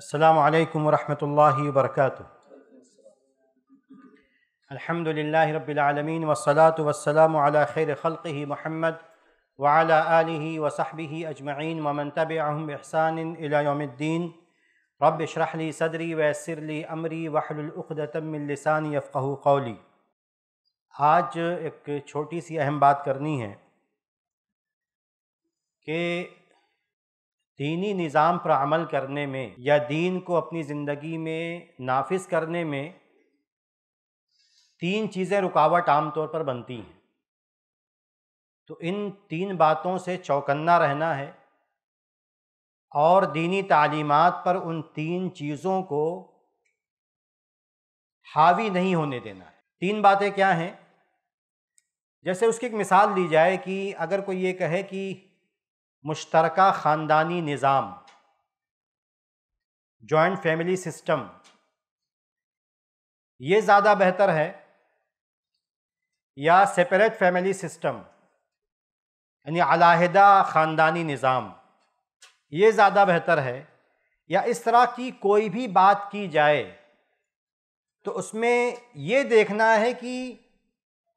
अल्लाम वरहमल वर्क अलहमदिल्ला रबीआलमीन वसलात वसलम खैर खल महमद वाला आलि वसहबी अजमैन ममन तब रब रबशरली सदरी वसरली अमरी वहलतमिलसान यफ़ू कौली आज एक छोटी सी अहम बात करनी है कि दीनी निज़ाम पर अमल करने में या दीन को अपनी ज़िंदगी में नाफिस करने में तीन चीज़ें रुकावट आम तौर पर बनती हैं तो इन तीन बातों से चौकन्ना रहना है और दीनी तालीमात पर उन तीन चीज़ों को हावी नहीं होने देना है तीन बातें क्या हैं जैसे उसकी एक मिसाल दी जाए कि अगर कोई ये कहे कि मुश्तरक ख़ानदानी निज़ाम जॉइंट फैमिली सिस्टम ये ज़्यादा बेहतर है या सेपरेट फैमिली सिस्टम यानी अलाहदा ख़ानदानी निज़ाम ये ज़्यादा बेहतर है या इस तरह की कोई भी बात की जाए तो उसमें ये देखना है कि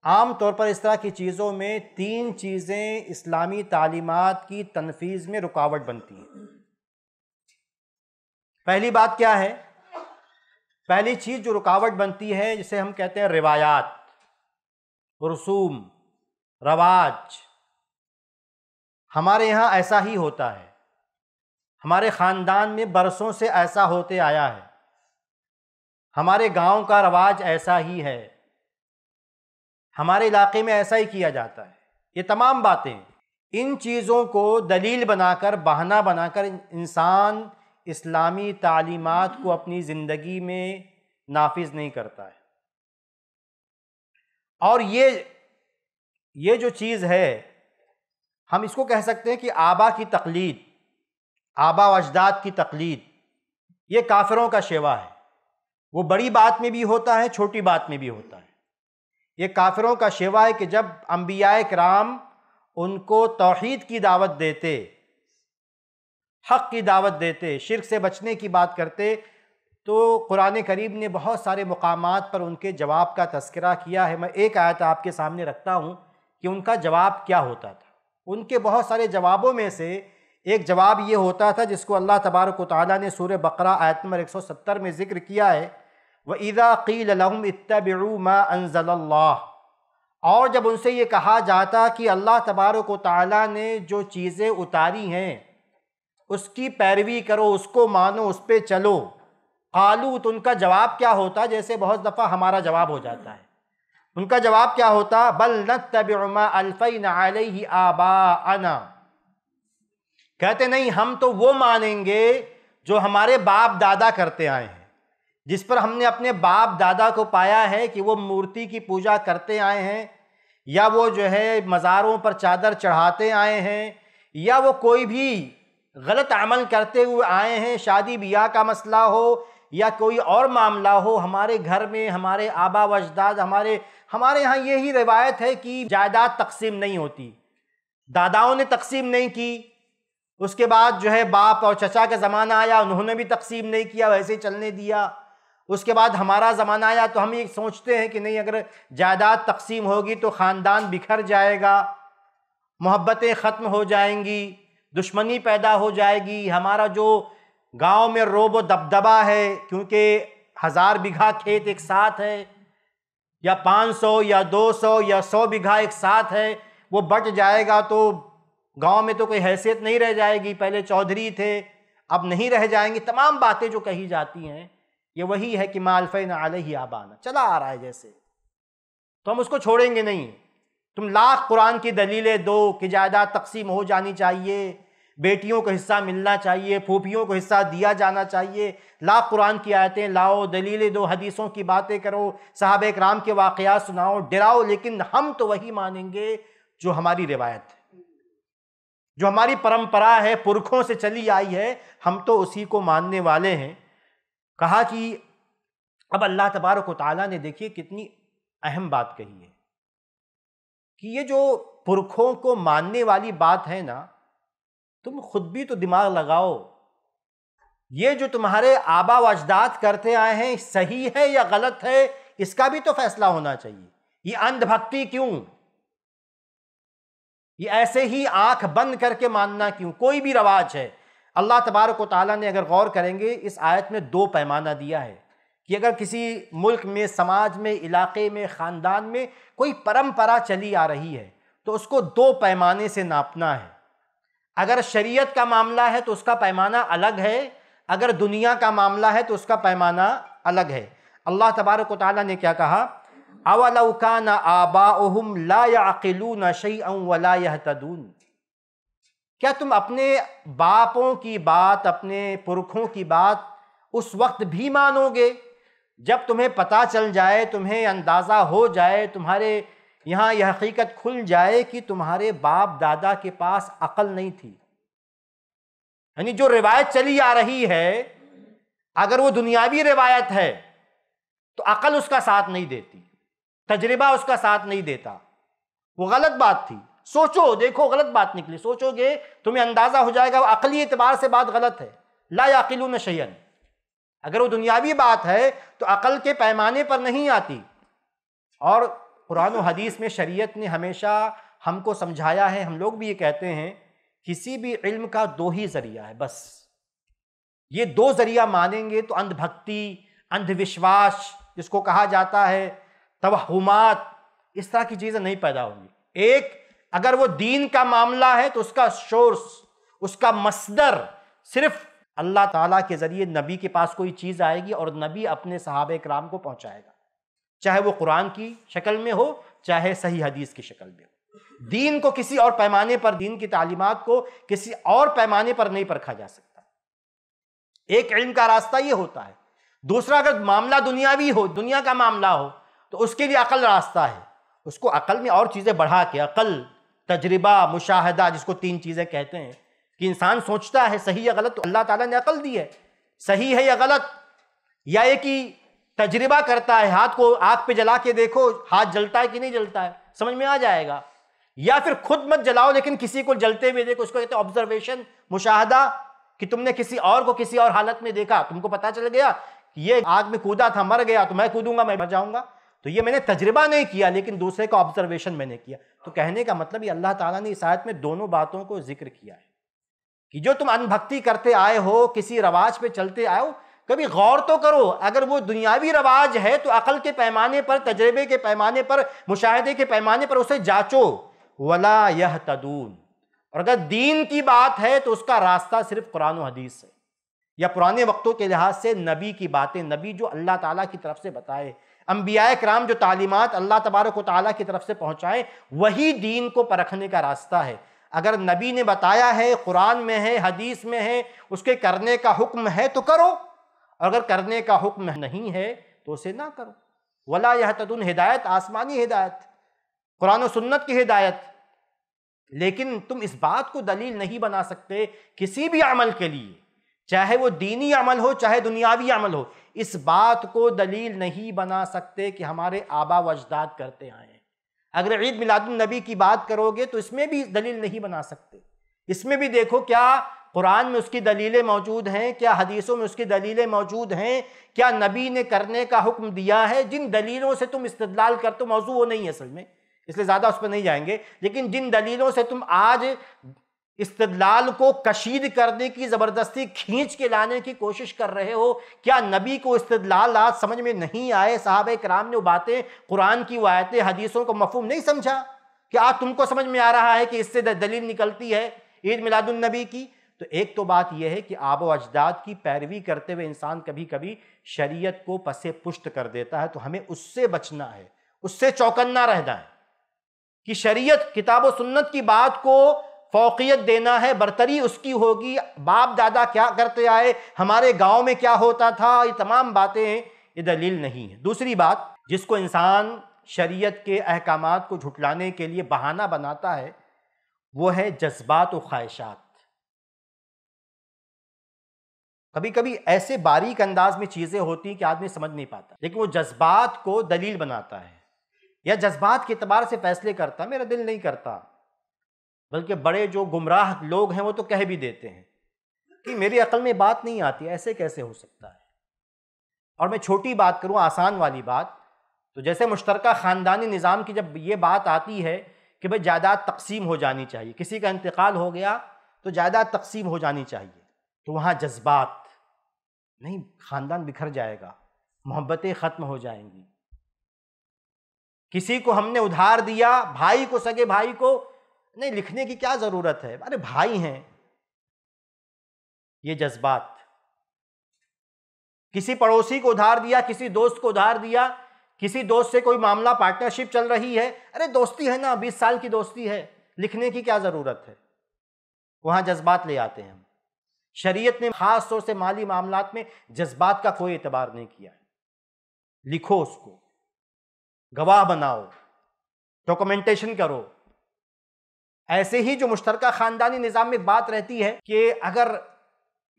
आम तौर पर इस तरह की चीज़ों में तीन चीज़ें इस्लामी तालीमत की तनफीज़ में रुकावट बनती हैं पहली बात क्या है पहली चीज़ जो रुकावट बनती है जिसे हम कहते हैं रिवायात रसूम रवाज हमारे यहाँ ऐसा ही होता है हमारे ख़ानदान में बरसों से ऐसा होते आया है हमारे गांव का रवाज ऐसा ही है हमारे इलाके में ऐसा ही किया जाता है ये तमाम बातें इन चीज़ों को दलील बनाकर बहाना बनाकर इंसान इस्लामी तालीमात को अपनी ज़िंदगी में नाफिज नहीं करता है और ये ये जो चीज़ है हम इसको कह सकते हैं कि आबा की तकलीद आबा वजदाद की तकलीद ये काफिरों का शेवा है वो बड़ी बात में भी होता है छोटी बात में भी होता है ये काफिरों का शेवा है कि जब अम्बिया कराम उनको तोहद की दावत देते हक की दावत देते शिरक से बचने की बात करते तो कुरान करीब ने बहुत सारे मकाम पर उनके जवाब का तस्करा किया है मैं एक आयत आपके सामने रखता हूँ कि उनका जवाब क्या होता था उनके बहुत सारे जवाबों में से एक जवाब ये होता था जिसको अल्लाह तबारक ताली ने सूर बकरा आयत नंबर सत्तर में ज़िक्र किया है व ईदा क़ीलम इतबरुमा अनजल्ला और जब उनसे ये कहा जाता कि अल्लाह तबारक ताली ने जो चीज़ें उतारी हैं उसकी पैरवी करो उसको मानो उस पर चलो कालू तो उनका जवाब क्या होता जैसे बहुत दफ़ा हमारा जवाब हो जाता है उनका जवाब क्या होता बल नतबमा अलफ़ैन आलही आबा अना कहते नहीं हम तो वो मानेंगे जो हमारे बाप दादा करते आए हैं जिस पर हमने अपने बाप दादा को पाया है कि वो मूर्ति की पूजा करते आए हैं या वो जो है मज़ारों पर चादर चढ़ाते आए हैं या वो कोई भी गलत अमल करते हुए आए हैं शादी ब्याह का मसला हो या कोई और मामला हो हमारे घर में हमारे आबा वजदाद हमारे हमारे यहाँ यही रिवायत है कि जायदाद तकसीम नहीं होती दादाओं ने तकसीम नहीं की उसके बाद जो है बाप और चचा का ज़माना आया उन्होंने भी तकसीम नहीं किया वैसे चलने दिया उसके बाद हमारा ज़माना आया तो हम ये सोचते हैं कि नहीं अगर जायदाद तकसीम होगी तो ख़ानदान बिखर जाएगा मोहब्बतें ख़त्म हो जाएंगी दुश्मनी पैदा हो जाएगी हमारा जो गांव में रोब दबदबा है क्योंकि हज़ार बीघा खेत एक साथ है या पाँच सौ या दो सौ या सौ बीघा एक साथ है वो बट जाएगा तो गांव में तो कोई हैसियत नहीं रह जाएगी पहले चौधरी थे अब नहीं रह जाएंगी तमाम बातें जो कही जाती हैं ये वही है कि मालफिन ही आबाना चला आ रहा है जैसे तो हम उसको छोड़ेंगे नहीं तुम लाख कुरान की दलीलें दो कि जायदाद तकसीम हो जानी चाहिए बेटियों को हिस्सा मिलना चाहिए फूफियों को हिस्सा दिया जाना चाहिए लाख कुरान की आयतें लाओ दलीलें दो हदीसों की बातें करो साहब कराम के वाक़ सुनाओ डराओ लेकिन हम तो वही मानेंगे जो हमारी रिवायत है जो हमारी परंपरा है पुरखों से चली आई है हम तो उसी को मानने वाले हैं कहा कि अब अल्लाह तबारक ताला ने देखिए कितनी अहम बात कही है कि ये जो पुरखों को मानने वाली बात है ना तुम खुद भी तो दिमाग लगाओ ये जो तुम्हारे आबा व अजदाद करते आए हैं सही है या गलत है इसका भी तो फैसला होना चाहिए ये अंधभक्ति क्यों ये ऐसे ही आंख बंद करके मानना क्यों कोई भी रवाज है अल्लाह तबारक ताली ने अगर गौर करेंगे इस आयत में दो पैमाना दिया है कि अगर किसी मुल्क में समाज में इलाके में ख़ानदान में कोई परम्परा चली आ रही है तो उसको दो पैमाने से नापना है अगर शरीयत का मामला है तो उसका पैमाना अलग है अगर दुनिया का मामला है तो उसका पैमाना अलग है अल्लाह तबारक ताली ने क्या कहा अवलौकाना आबाम ला याकिलून शई वला तदून क्या तुम अपने बापों की बात अपने पुरखों की बात उस वक्त भी मानोगे जब तुम्हें पता चल जाए तुम्हें अंदाज़ा हो जाए तुम्हारे यहाँ यह हकीकत खुल जाए कि तुम्हारे बाप दादा के पास अकल नहीं थी यानी जो रिवायत चली आ रही है अगर वो दुनियावी रिवायत है तो अकल उसका साथ नहीं देती तजर्बा उसका साथ नहीं देता वो गलत बात थी सोचो देखो गलत बात निकली सोचोगे तुम्हें अंदाजा हो जाएगा अकली एतबार से बात गलत है ला याकिलू शयन अगर वो दुनियावी बात है तो अकल के पैमाने पर नहीं आती और कुरान हदीस में शरीयत ने हमेशा हमको समझाया है हम लोग भी ये कहते हैं किसी भी इल्म का दो ही जरिया है बस ये दो जरिया मानेंगे तो अंधभक्ति अंधविश्वास जिसको कहा जाता है तवहुमात इस तरह की चीज़ें नहीं पैदा होंगी एक अगर वो दीन का मामला है तो उसका सोर्स उसका मसदर सिर्फ अल्लाह ताला के ज़रिए नबी के पास कोई चीज़ आएगी और नबी अपने सहाब कराम को पहुँचाएगा चाहे वो कुरान की शक्ल में हो चाहे सही हदीस की शक्ल में हो दीन को किसी और पैमाने पर दीन की तालीमत को किसी और पैमाने पर नहीं परखा जा सकता एक इल्म का रास्ता ये होता है दूसरा अगर मामला दुनियावी हो दुनिया का मामला हो तो उसके लिए अकल रास्ता है उसको अकल में और चीज़ें बढ़ा के अकल तजर्बा मुशाहदा जिसको तीन चीज़ें कहते हैं कि इंसान सोचता है सही या गलत तो अल्लाह ताला ने अकल दी है सही है या गलत या ये कि तजर्बा करता है हाथ को आग पे जला के देखो हाथ जलता है कि नहीं जलता है समझ में आ जाएगा या फिर खुद मत जलाओ लेकिन किसी को जलते हुए देखो उसको कहते हैं ऑब्जर्वेशन मुशाहदा कि तुमने किसी और को किसी और हालत में देखा तुमको पता चल गया ये आग में कूदा था मर गया तो मैं कूदूंगा मैं मर जाऊंगा तो ये मैंने तजर्बा नहीं किया लेकिन दूसरे का ऑब्जर्वेशन मैंने किया तो कहने का मतलब ये अल्लाह ताला ने इस आयत में दोनों बातों को जिक्र किया है कि जो तुम अनभक्ति करते आए हो किसी रवाज पे चलते आए हो कभी गौर तो करो अगर वो दुनियावी रवाज है तो अकल के पैमाने पर तजर्बे के पैमाने पर मुशाहदे के पैमाने पर उसे जाँचो वला यह तदून और अगर दीन की बात है तो उसका रास्ता सिर्फ कुरान हदीस है या पुराने वक्तों के लिहाज से नबी की बातें नबी जो अल्लाह ताला की तरफ से बताए अम्बिया कराम जो तालीमत अल्लाह तबारक ताली की तरफ से पहुँचाएँ वही दीन को परखने का रास्ता है अगर नबी ने बताया है कुरान में है हदीस में है उसके करने का हुक्म है तो करो अगर करने का हुक्म नहीं है तो उसे ना करो वला यह तदन हिदायत आसमानी हिदायत कुरान सुन्नत की हिदायत लेकिन तुम इस बात को दलील नहीं बना सकते किसी भी अमल के लिए चाहे वो दीनी अमल हो चाहे दुनियावी अमल हो इस बात को दलील नहीं बना सकते कि हमारे आबा वजदाद करते आए हैं अगर ईद मिलादुलनबी की बात करोगे तो इसमें भी दलील नहीं बना सकते इसमें भी देखो क्या कुरान में उसकी दलीलें मौजूद हैं क्या हदीसों में उसकी दलीलें मौजूद हैं क्या नबी ने करने का हुक्म दिया है जिन दलीलों से तुम इस्तलाल कर तो मौजू वो नहीं है असल में इसलिए ज़्यादा उस पर नहीं जाएंगे लेकिन जिन दलीलों से तुम आज इस्तलाल को कशीद करने की ज़बरदस्ती खींच के लाने की कोशिश कर रहे हो क्या नबी को इस्तलाल आज समझ में नहीं आए साहब कराम ने वो बातें कुरान की वायतें हदीसों को मफहम नहीं समझा कि आज तुमको समझ में आ रहा है कि इससे दलील निकलती है ईद मिलादुलनबी की तो एक तो बात यह है कि आबो अजदाद की पैरवी करते हुए इंसान कभी कभी शरीयत को पसे पुष्ट कर देता है तो हमें उससे बचना है उससे चौकन्ना रहना है कि शरीयत किताब सुन्नत की बात को फ़ोकियत देना है बरतरी उसकी होगी बाप दादा क्या करते आए हमारे गांव में क्या होता था ये तमाम बातें ये दलील नहीं है दूसरी बात जिसको इंसान शरीयत के अहकाम को झुटलाने के लिए बहाना बनाता है वो है जज्बात और ख्वाहिशात कभी कभी ऐसे बारीक अंदाज में चीज़ें होती कि आदमी समझ नहीं पाता लेकिन वो जज्बात को दलील बनाता है या जज्बात के अतबार से फैसले करता मेरा दिल नहीं करता बल्कि बड़े जो गुमराह लोग हैं वो तो कह भी देते हैं कि मेरी अकल में बात नहीं आती ऐसे कैसे हो सकता है और मैं छोटी बात करूं आसान वाली बात तो जैसे मुश्तर ख़ानदानी निज़ाम की जब ये बात आती है कि भाई जायदाद तकसीम हो जानी चाहिए किसी का इंतकाल हो गया तो जायदाद तकसीम हो जानी चाहिए तो वहाँ जज्बात नहीं ख़ानदान बिखर जाएगा मोहब्बतें ख़त्म हो जाएंगी किसी को हमने उधार दिया भाई को सगे भाई को नहीं लिखने की क्या ज़रूरत है अरे भाई हैं ये जज्बात किसी पड़ोसी को उधार दिया किसी दोस्त को उधार दिया किसी दोस्त से कोई मामला पार्टनरशिप चल रही है अरे दोस्ती है ना बीस साल की दोस्ती है लिखने की क्या ज़रूरत है वहां जज्बात ले आते हैं हम शरीयत ने ख़ास तौर से माली मामला में जज्बात का कोई एतबार नहीं किया लिखो उसको गवाह बनाओ डॉक्यूमेंटेशन करो ऐसे ही जो मुश्तर ख़ानदानी निज़ाम में बात रहती है कि अगर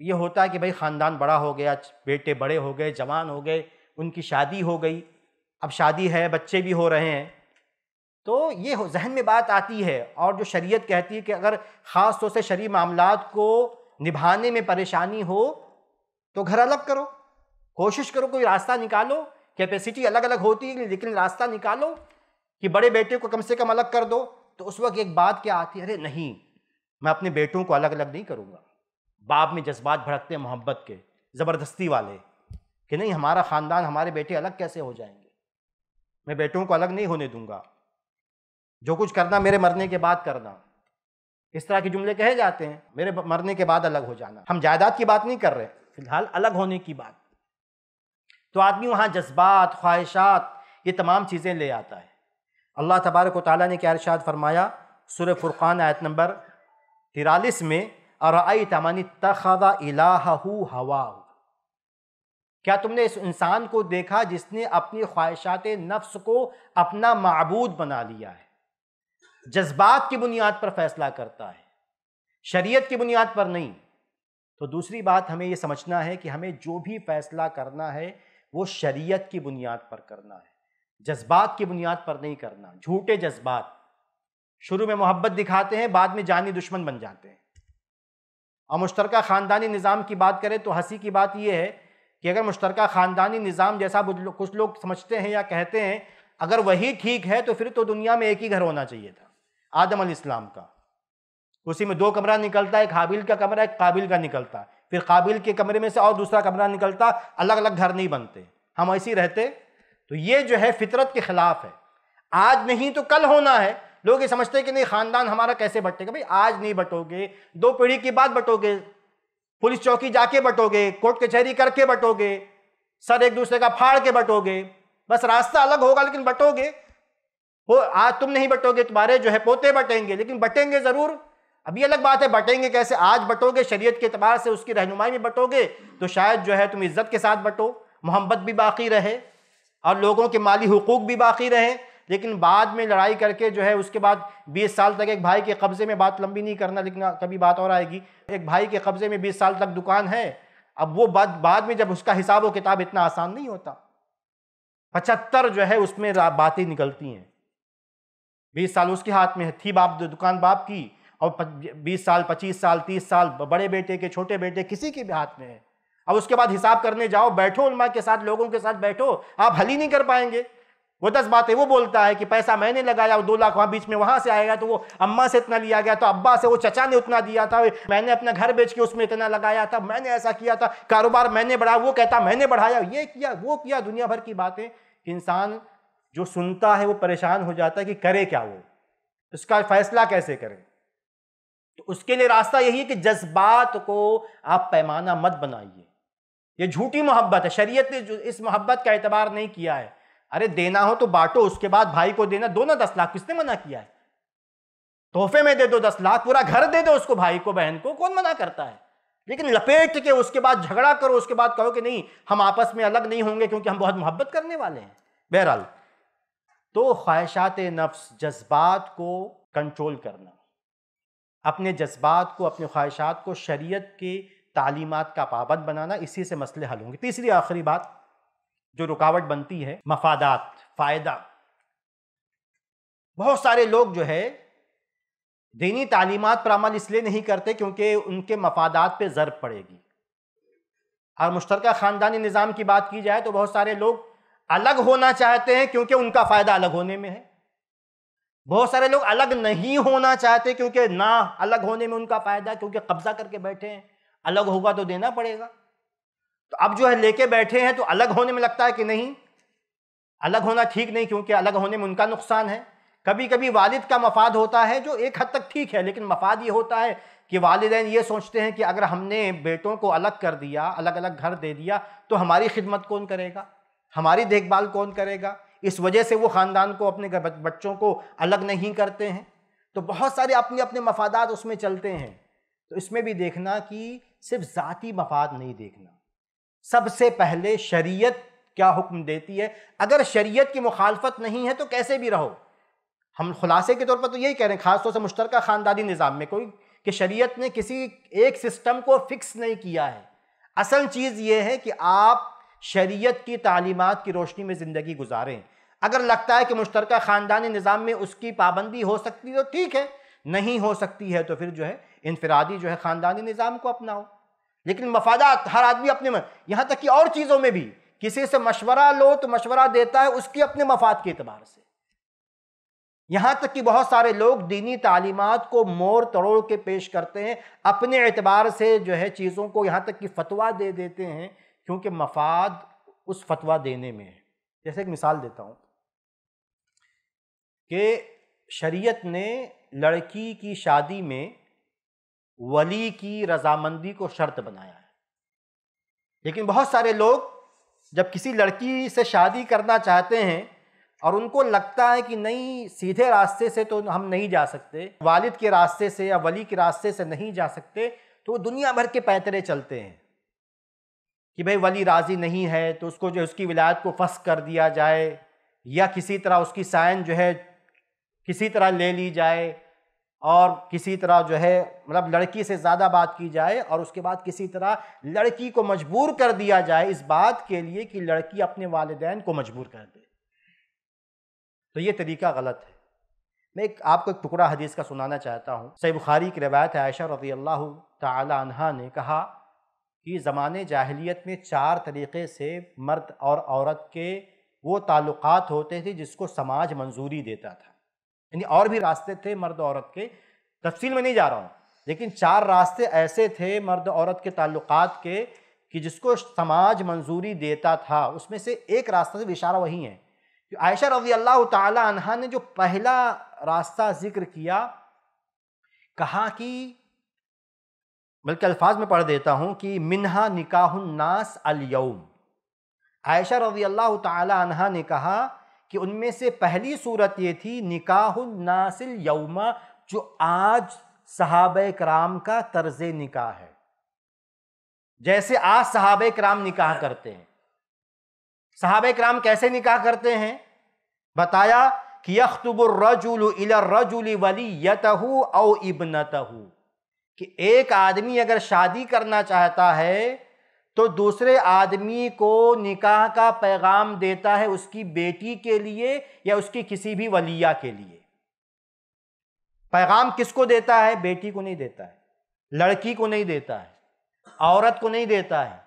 ये होता है कि भाई ख़ानदान बड़ा हो गया बेटे बड़े हो गए जवान हो गए उनकी शादी हो गई अब शादी है बच्चे भी हो रहे हैं तो ये जहन में बात आती है और जो शरीयत कहती है कि अगर ख़ास तौर से शरी मामला को निभाने में परेशानी हो तो घर अलग करो कोशिश करो कोई रास्ता निकालो कैपेसिटी अलग अलग होती है लेकिन रास्ता निकालो कि बड़े बेटे को कम से कम अलग कर दो तो उस वक्त एक बात क्या आती है अरे नहीं मैं अपने बेटों को अलग अलग नहीं करूँगा बाप में जज्बात भड़कते हैं मोहब्बत के ज़बरदस्ती वाले कि नहीं हमारा ख़ानदान हमारे बेटे अलग कैसे हो जाएंगे मैं बेटों को अलग नहीं होने दूंगा जो कुछ करना मेरे मरने के बाद करना इस तरह के जुमले कहे जाते हैं मेरे मरने के बाद अलग हो जाना हम जायदाद की बात नहीं कर रहे फिलहाल अलग होने की बात तो आदमी वहाँ जज्बात ख्वाहिशात ये तमाम चीज़ें ले आता है अल्लाह तबारक वाली ने क्या अरशाद फरमाया सुर फुरक़ान आयत नंबर तिरालीस में आई तमानी तखदा इलाहू हवा क्या तुमने इस इंसान को देखा जिसने अपनी ख्वाहिशात नफ्स को अपना मबूद बना लिया है जज्बात की बुनियाद पर फैसला करता है शरीयत की बुनियाद पर नहीं तो दूसरी बात हमें यह समझना है कि हमें जो भी फैसला करना है वो शरीयत की बुनियाद पर करना है जज्बात की बुनियाद पर नहीं करना झूठे जज्बात शुरू में मोहब्बत दिखाते हैं बाद में जानी दुश्मन बन जाते हैं और मुश्तर ख़ानदानी निज़ाम की बात करें तो हंसी की बात यह है कि अगर मुश्तर ख़ानदानी निज़ाम जैसा कुछ लोग समझते हैं या कहते हैं अगर वही ठीक है तो फिर तो दुनिया में एक ही घर होना चाहिए था आदम इस्लाम का उसी में दो कमरा निकलता है एक हाबिल का कमरा एक काबिल का निकलता है फिर काबिल के कमरे में से और दूसरा कमरा निकलता अलग अलग घर नहीं बनते हम ऐसे ही रहते तो ये जो है फितरत के ख़िलाफ़ है आज नहीं तो कल होना है लोग ये समझते हैं कि नहीं ख़ानदान हमारा कैसे बटेगा भाई आज नहीं बटोगे दो पीढ़ी के बाद बटोगे पुलिस चौकी जाके बटोगे कोर्ट कचहरी करके बटोगे सर एक दूसरे का फाड़ के बटोगे बस रास्ता अलग होगा लेकिन बटोगे हो आज तुम नहीं बटोगे तुम्हारे जो है पोते बटेंगे लेकिन बटेंगे ज़रूर अभी अलग बात है बटेंगे कैसे आज बटोगे शरीयत के अतबार से उसकी रहनुमाई में बटोगे तो शायद जो है तुम इज्जत के साथ बटो मोहब्बत भी बाकी रहे और लोगों के माली हकूक़ भी बाकी रहे लेकिन बाद में लड़ाई करके जो है उसके बाद 20 साल तक एक भाई के कब्ज़े में बात लंबी नहीं करना लेकिन कभी बात और आएगी एक भाई के कब्ज़े में 20 साल तक दुकान है अब वो बाद बाद में जब उसका हिसाब व किताब इतना आसान नहीं होता पचहत्तर जो है उसमें बातें निकलती हैं बीस साल उसके हाथ में थी बाप दुकान बाप की और बीस साल पच्चीस साल तीस साल बड़े बेटे के छोटे बेटे किसी के भी हाथ में है अब उसके बाद हिसाब करने जाओ बैठो उलमा के साथ लोगों के साथ बैठो आप हल ही नहीं कर पाएंगे वो दस बातें वो बोलता है कि पैसा मैंने लगाया वो दो लाख वहाँ बीच में वहाँ से आएगा तो वो अम्मा से इतना लिया गया तो अब्बा से वो चचा ने उतना दिया था मैंने अपना घर बेच के उसमें इतना लगाया था मैंने ऐसा किया था कारोबार मैंने बढ़ाया वो कहता मैंने बढ़ाया ये किया वो किया दुनिया भर की बातें इंसान जो सुनता है वो परेशान हो जाता है कि करे क्या वो उसका फैसला कैसे करें तो उसके लिए रास्ता यही है कि जज्बात को आप पैमाना मत बनाइए ये झूठी मोहब्बत है शरीयत ने इस मोहब्बत का एतबार नहीं किया है अरे देना हो तो बांटो उसके बाद भाई को देना दो ना दस लाख किसने मना किया है तोहफे में दे दो दस लाख पूरा घर दे दो उसको भाई को बहन को कौन मना करता है लेकिन लपेट के उसके बाद झगड़ा करो उसके बाद कहो कि नहीं हम आपस में अलग नहीं होंगे क्योंकि हम बहुत मोहब्बत करने वाले हैं बहरहाल तो ख्वाहिशात नफ्स जज्बात को कंट्रोल करना अपने जज्बात को अपने ख्वाहिशात को शरीयत के तालीमत का पाबंद बनाना इसी से मसले हल होंगे तीसरी आखिरी बात जो रुकावट बनती है मफादात फ़ायदा बहुत सारे लोग जो है दीनी तालीमत पर अमल इसलिए नहीं करते क्योंकि उनके मफादात पे ज़रब पड़ेगी और मुश्तर ख़ानदानी निज़ाम की बात की जाए तो बहुत सारे लोग अलग होना चाहते हैं क्योंकि उनका फ़ायदा अलग होने में है बहुत सारे लोग अलग नहीं होना चाहते क्योंकि ना अलग होने में उनका फ़ायदा क्योंकि कब्ज़ा करके बैठे हैं अलग होगा तो देना पड़ेगा तो अब जो है लेके बैठे हैं तो अलग होने में लगता है कि नहीं अलग होना ठीक नहीं क्योंकि अलग होने में उनका नुकसान है कभी कभी वालिद का मफाद होता है जो एक हद तक ठीक है लेकिन मफाद ये होता है कि वालदेन ये सोचते हैं कि अगर हमने बेटों को अलग कर दिया अलग अलग घर दे दिया तो हमारी खिदमत कौन करेगा हमारी देखभाल कौन करेगा इस वजह से वो ख़ानदान को अपने बच्चों को अलग नहीं करते हैं तो बहुत सारे अपने अपने मफादात उसमें चलते हैं तो इसमें भी देखना कि सिर्फ ज़ाती मफाद नहीं देखना सबसे पहले शरीयत क्या हुक्म देती है अगर शरीयत की मुखालफत नहीं है तो कैसे भी रहो हम खुलासे के तौर पर तो यही कह रहे हैं खासतौर से मुश्तर ख़ानदानी निज़ाम में कोई कि शरीयत ने किसी एक सिस्टम को फिक्स नहीं किया है असल चीज़ ये है कि आप शरीयत की तालीमत की रोशनी में ज़िंदगी गुजारें अगर लगता है कि मुश्तर ख़ानदानी निज़ाम में उसकी पाबंदी हो सकती है तो ठीक है नहीं हो सकती है तो फिर जो है इनफरादी जो है ख़ानदानी निज़ाम को अपनाओ लेकिन मफादात हर आदमी अपने में यहाँ तक कि और चीज़ों में भी किसी से मशवरा लो तो मशवरा देता है उसके अपने मफाद के अतबार से यहाँ तक कि बहुत सारे लोग दीनी तालीमत को मोड़ तोड़ के पेश करते हैं अपने एतबार से जो है चीज़ों को यहाँ तक कि फतवा दे देते हैं क्योंकि मफाद उस फतवा देने में है जैसे एक मिसाल देता हूँ कि शरीयत ने लड़की की शादी में वली की रजामंदी को शर्त बनाया है लेकिन बहुत सारे लोग जब किसी लड़की से शादी करना चाहते हैं और उनको लगता है कि नहीं सीधे रास्ते से तो हम नहीं जा सकते वालिद के रास्ते से या वली के रास्ते से नहीं जा सकते तो वो दुनिया भर के पैतरे चलते हैं कि भाई वली राज़ी नहीं है तो उसको जो है उसकी विलायत को फंस कर दिया जाए या किसी तरह उसकी साइन जो है किसी तरह ले ली जाए और किसी तरह जो है मतलब लड़की से ज़्यादा बात की जाए और उसके बाद किसी तरह लड़की को मजबूर कर दिया जाए इस बात के लिए कि लड़की अपने वालदेन को मजबूर कर दे तो ये तरीका गलत है मैं एक आपको एक टुकड़ा हदीस का सुनाना चाहता हूँ सही बुखारी की रवायत आयशा रजी अल्लाह तहा ने कहा कि ज़माने जाहलीत में चार तरीके से मर्द और औरत के वो ताल्लुक़ात होते थे जिसको समाज मंजूरी देता था यानी और भी रास्ते थे मर्द औरत के तफसील में नहीं जा रहा हूँ लेकिन चार रास्ते ऐसे थे मर्द औरत के ताल्लुक के कि जिसको समाज मंजूरी देता था उसमें से एक रास्ता से इशारा वही है कि आयशा रजी अल्लाह तहा ने जो पहला रास्ता जिक्र किया कहा कि बल्कि अल्फाज में पढ़ देता हूँ कि मिनहा निकाहनास अलयम आयशा रजी अल्लाह तहा ने कहा कि उनमें से पहली सूरत ये थी निकाह नासिल यौमा जो आज सहाब कराम का तर्ज निकाह है जैसे आज सहाब कराम निकाह करते हैं सहाब कराम कैसे निकाह करते हैं बताया कि यखतुबरजुल वली यतहू इबनतहू कि एक आदमी अगर शादी करना चाहता है तो दूसरे आदमी को निकाह का पैगाम देता है उसकी बेटी के लिए या उसकी किसी भी वलिया के लिए पैगाम किसको देता है बेटी को नहीं देता है लड़की को नहीं देता है औरत को नहीं देता है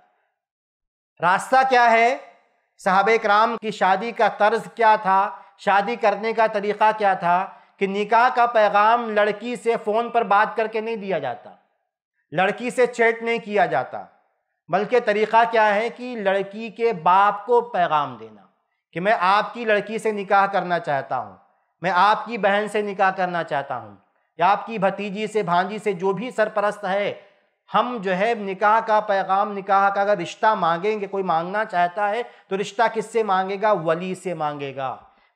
रास्ता क्या है साहब कराम की शादी का तर्ज क्या था शादी करने का तरीक़ा क्या था कि निकाह का पैगाम लड़की से फ़ोन पर बात करके नहीं दिया जाता लड़की से चैट नहीं किया जाता बल्कि तरीक़ा क्या है कि लड़की के बाप को पैगाम देना कि मैं आपकी लड़की से निकाह करना चाहता हूँ मैं आपकी बहन से निकाह करना चाहता हूँ या आपकी भतीजी से भांजी से जो भी सरपरस्त है हम जो है निकाह का पैगाम निकाह का अगर रिश्ता मांगेंगे कोई मांगना चाहता है तो रिश्ता किससे मांगेगा वली से मांगेगा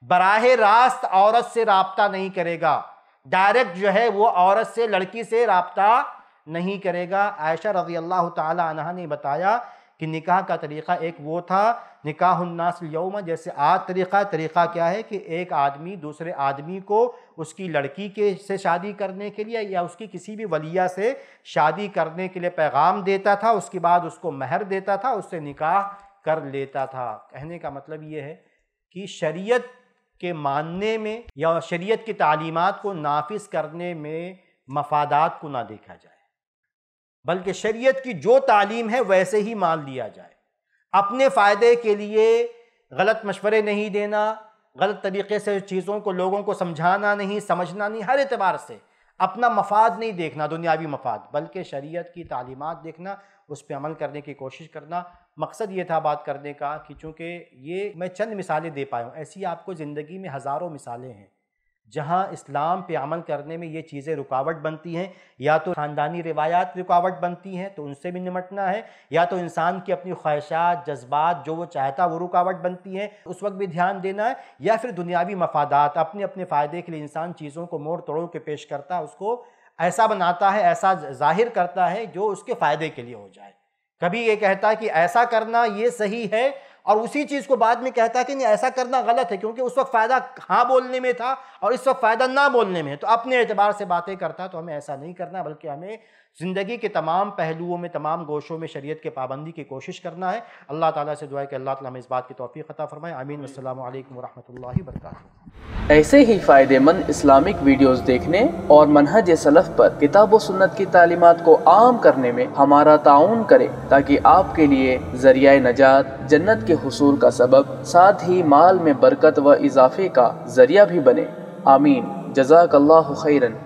बराह रास्त औरत से रबता नहीं करेगा डायरेक्ट जो है वो औरत से लड़की से रबता नहीं करेगा आयशा रजी अल्लाह तह ने बताया कि निकाह का तरीक़ा एक वो था निकाह यौम जैसे आज तरीक़ा तरीक़ा क्या है कि एक आदमी दूसरे आदमी को उसकी लड़की के से शादी करने के लिए या उसकी किसी भी वलिया से शादी करने के लिए पैगाम देता था उसके बाद उसको महर देता था उससे निकाह कर लेता था कहने का मतलब ये है कि शरीयत के मानने में या शरीयत की तालीमत को नाफिज करने में मफादात को ना देखा जाए बल्कि शरीयत की जो तालीम है वैसे ही मान लिया जाए अपने फ़ायदे के लिए गलत मशवरे नहीं देना गलत तरीके से चीज़ों को लोगों को समझाना नहीं समझना नहीं हर एतबार से अपना मफाद नहीं देखना दुनियावी मफाद बल्कि शरीयत की तालीमत देखना उस पर अमल करने की कोशिश करना मकसद ये था बात करने का कि चूँकि ये मैं चंद मिसालें दे पाया हूँ ऐसी आपको ज़िंदगी में हज़ारों मिसालें हैं जहाँ इस्लाम पे अमल करने में ये चीज़ें रुकावट बनती हैं या तो ख़ानदानी रिवायात रुकावट बनती हैं तो उनसे भी निमटना है या तो इंसान की अपनी ख्वाहिशात जज्बात जो वो चाहता वो रुकावट बनती हैं उस वक्त भी ध्यान देना है या फिर दुनियावी मफादात अपने अपने फ़ायदे के लिए इंसान चीज़ों को मोड़ तोड़ के पेश करता है उसको ऐसा बनाता है ऐसा जाहिर करता है जो उसके फ़ायदे के लिए हो जाए कभी ये कहता है कि ऐसा करना ये सही है और उसी चीज़ को बाद में कहता है कि नहीं ऐसा करना गलत है क्योंकि उस वक्त फ़ायदा हाँ बोलने में था और इस वक्त फ़ायदा ना बोलने में तो अपने एतबार से बातें करता है तो हमें ऐसा नहीं करना बल्कि हमें ज़िंदगी के तमाम पहलुओं में तमाम गोशों में शरीयत के पाबंदी की कोशिश करना है अल्लाह ताला से दुआ है कि अल्लाह ताला हमें इस बात की तोफ़ी अता फ़रमाए आमीन अल्लाम वरहमल वर्क ऐसे ही फ़ायदेमंद इस्लामिक वीडियोस देखने और मनहज सलफ़ पर किताब व सुन्नत की तालीमत को आम करने में हमारा ताउन करें ताकि आपके लिए ज़रिया नजात जन्नत के हसूल का सबब साथ ही माल में बरकत व इजाफे का ज़रिया भी बने आमीन जजाकल्ला खैरन